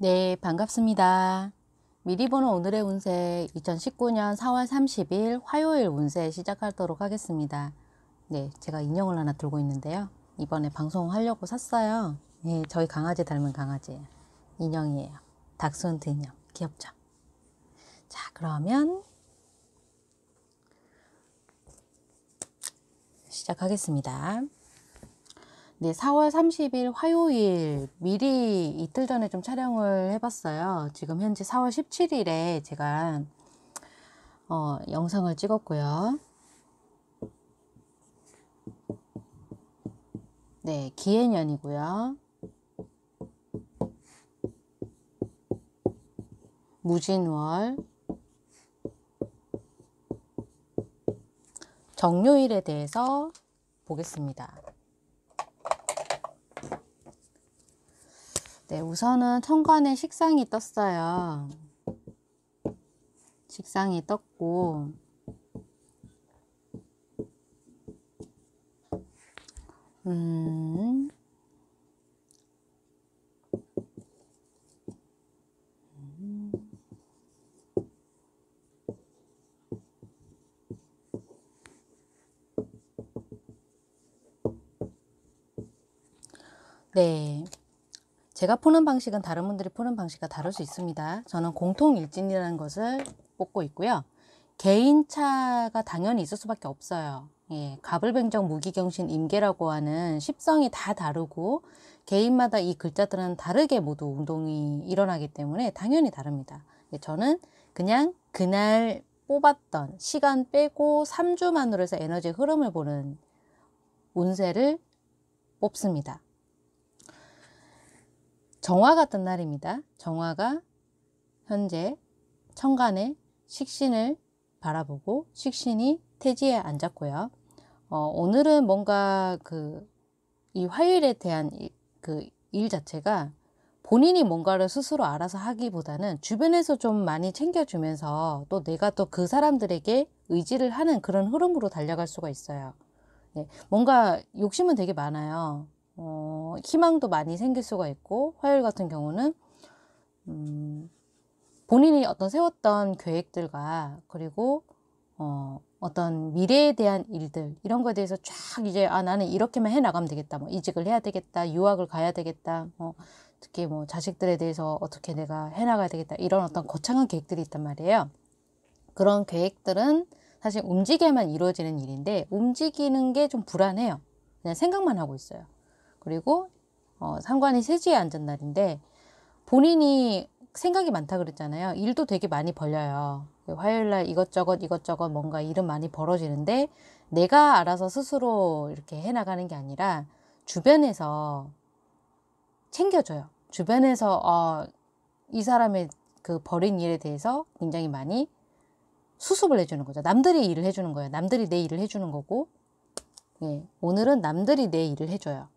네, 반갑습니다. 미리 보는 오늘의 운세 2019년 4월 30일 화요일 운세 시작하도록 하겠습니다. 네, 제가 인형을 하나 들고 있는데요. 이번에 방송하려고 샀어요. 네, 저희 강아지 닮은 강아지 인형이에요. 닥스훈트 인형. 귀엽죠? 자, 그러면 시작하겠습니다. 네, 4월 30일 화요일 미리 이틀 전에 좀 촬영을 해봤어요. 지금 현재 4월 17일에 제가 어, 영상을 찍었고요. 네, 기해년이고요. 무진월 정요일에 대해서 보겠습니다. 네, 우선은 천간에 식상이 떴어요. 식상이 떴고 음 네. 제가 푸는 방식은 다른 분들이 푸는 방식과 다를 수 있습니다. 저는 공통일진이라는 것을 뽑고 있고요. 개인차가 당연히 있을 수밖에 없어요. 예, 가불병정 무기경신, 임계라고 하는 십성이 다 다르고 개인마다 이 글자들은 다르게 모두 운동이 일어나기 때문에 당연히 다릅니다. 예, 저는 그냥 그날 뽑았던 시간 빼고 3주만으로 해서 에너지 흐름을 보는 운세를 뽑습니다. 정화 같은 날입니다. 정화가 현재 천간에 식신을 바라보고 식신이 태지에 앉았고요. 어, 오늘은 뭔가 그 이 화일에 요 대한 그 일 자체가 본인이 뭔가를 스스로 알아서 하기보다는 주변에서 좀 많이 챙겨주면서 또 내가 또 그 사람들에게 의지를 하는 그런 흐름으로 달려갈 수가 있어요. 네, 뭔가 욕심은 되게 많아요. 어, 희망도 많이 생길 수가 있고 화요일 같은 경우는 음, 본인이 어떤 세웠던 계획들과 그리고 어, 어떤 미래에 대한 일들 이런 거에 대해서 쫙 이제 아 나는 이렇게만 해 나가면 되겠다 뭐 이직을 해야 되겠다 유학을 가야 되겠다 뭐 특히 뭐 자식들에 대해서 어떻게 내가 해 나가야 되겠다 이런 어떤 거창한 계획들이 있단 말이에요 그런 계획들은 사실 움직여만 이루어지는 일인데 움직이는 게 좀 불안해요 그냥 생각만 하고 있어요 그리고 어, 상관이 세지에 앉은 날인데 본인이 생각이 많다 그랬잖아요. 일도 되게 많이 벌려요. 화요일 날 이것저것 이것저것 뭔가 일은 많이 벌어지는데 내가 알아서 스스로 이렇게 해 나가는 게 아니라 주변에서 챙겨줘요. 주변에서 어, 이 사람의 그 버린 일에 대해서 굉장히 많이 수습을 해주는 거죠. 남들이 일을 해주는 거예요. 남들이 내 일을 해주는 거고, 예, 오늘은 남들이 내 일을 해줘요.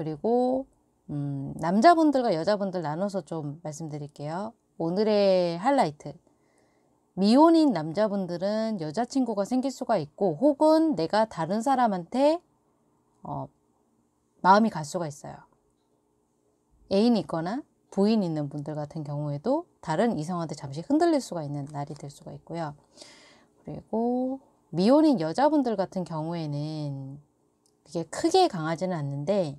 그리고 음, 남자분들과 여자분들 나눠서 좀 말씀드릴게요. 오늘의 하이라이트. 미혼인 남자분들은 여자친구가 생길 수가 있고 혹은 내가 다른 사람한테 어, 마음이 갈 수가 있어요. 애인이 있거나 부인 있는 분들 같은 경우에도 다른 이성한테 잠시 흔들릴 수가 있는 날이 될 수가 있고요. 그리고 미혼인 여자분들 같은 경우에는 그게 크게 강하지는 않는데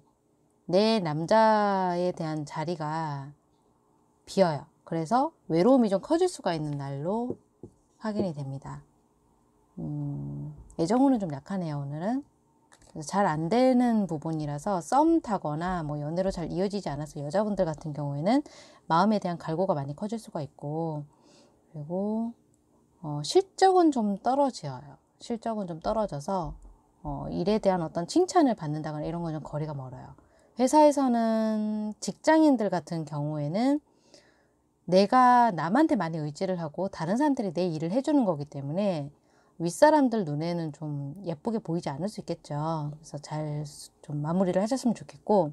내 남자에 대한 자리가 비어요. 그래서 외로움이 좀 커질 수가 있는 날로 확인이 됩니다. 음, 애정운은 좀 약하네요, 오늘은. 잘 안 되는 부분이라서 썸 타거나 뭐 연애로 잘 이어지지 않아서 여자분들 같은 경우에는 마음에 대한 갈고가 많이 커질 수가 있고, 그리고, 어, 실적은 좀 떨어져요. 실적은 좀 떨어져서, 어, 일에 대한 어떤 칭찬을 받는다거나 이런 건 좀 거리가 멀어요. 회사에서는 직장인들 같은 경우에는 내가 남한테 많이 의지를 하고 다른 사람들이 내 일을 해주는 거기 때문에 윗사람들 눈에는 좀 예쁘게 보이지 않을 수 있겠죠. 그래서 잘 좀 마무리를 하셨으면 좋겠고,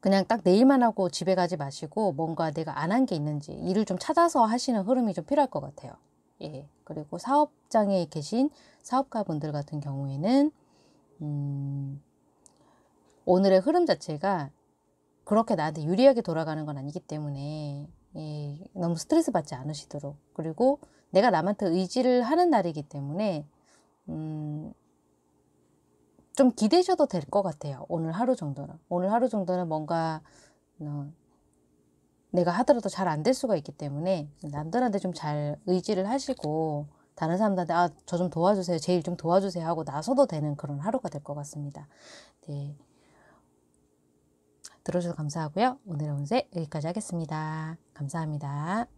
그냥 딱 내일만 하고 집에 가지 마시고 뭔가 내가 안 한 게 있는지 일을 좀 찾아서 하시는 흐름이 좀 필요할 것 같아요. 예. 그리고 사업장에 계신 사업가분들 같은 경우에는, 음, 오늘의 흐름 자체가 그렇게 나한테 유리하게 돌아가는 건 아니기 때문에 예, 너무 스트레스 받지 않으시도록 그리고 내가 남한테 의지를 하는 날이기 때문에 음, 좀 기대셔도 될 것 같아요. 오늘 하루 정도는 오늘 하루 정도는 뭔가 어, 내가 하더라도 잘 안 될 수가 있기 때문에 남들한테 좀 잘 의지를 하시고 다른 사람들한테 아저 좀 도와주세요, 제일 좀 도와주세요 하고 나서도 되는 그런 하루가 될 것 같습니다. 네. 들어주셔서 감사하고요. 오늘의 운세 여기까지 하겠습니다. 감사합니다.